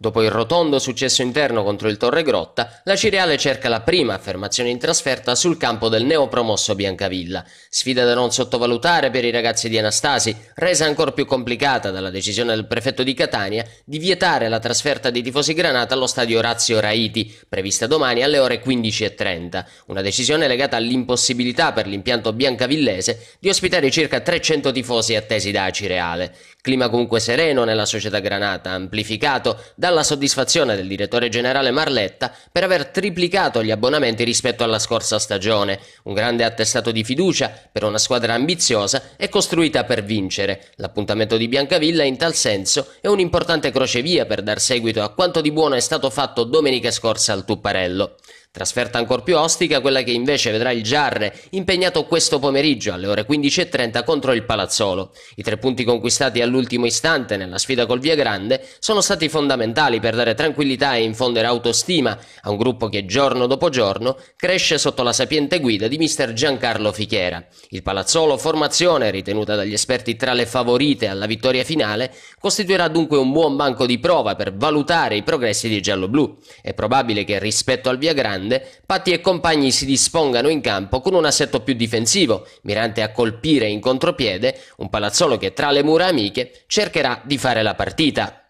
Dopo il rotondo successo interno contro il Torre Grotta, la Cireale cerca la prima affermazione in trasferta sul campo del neopromosso Biancavilla. Sfida da non sottovalutare per i ragazzi di Anastasi, resa ancora più complicata dalla decisione del prefetto di Catania di vietare la trasferta dei tifosi Granata allo stadio Orazio Raiti, prevista domani alle ore 15.30. Una decisione legata all'impossibilità per l'impianto biancavillese di ospitare circa 300 tifosi attesi da Cireale. Clima comunque sereno nella società Granata, amplificato da dalla soddisfazione del direttore generale Marletta per aver triplicato gli abbonamenti rispetto alla scorsa stagione, un grande attestato di fiducia per una squadra ambiziosa e costruita per vincere. L'appuntamento di Biancavilla in tal senso è un importante crocevia per dar seguito a quanto di buono è stato fatto domenica scorsa al Tupparello. Trasferta ancora più ostica quella che invece vedrà il Giarre, impegnato questo pomeriggio alle ore 15.30 contro il Palazzolo. I tre punti conquistati all'ultimo istante nella sfida col Via Grande sono stati fondamentali per dare tranquillità e infondere autostima a un gruppo che giorno dopo giorno cresce sotto la sapiente guida di mister Giancarlo Fichiera. Il Palazzolo, formazione ritenuta dagli esperti tra le favorite alla vittoria finale, costituirà dunque un buon banco di prova per valutare i progressi di Giallo Blu. È probabile che rispetto al Via Grande domande, Patti e compagni si dispongano in campo con un assetto più difensivo, mirante a colpire in contropiede un palazzolo che tra le mura amiche cercherà di fare la partita.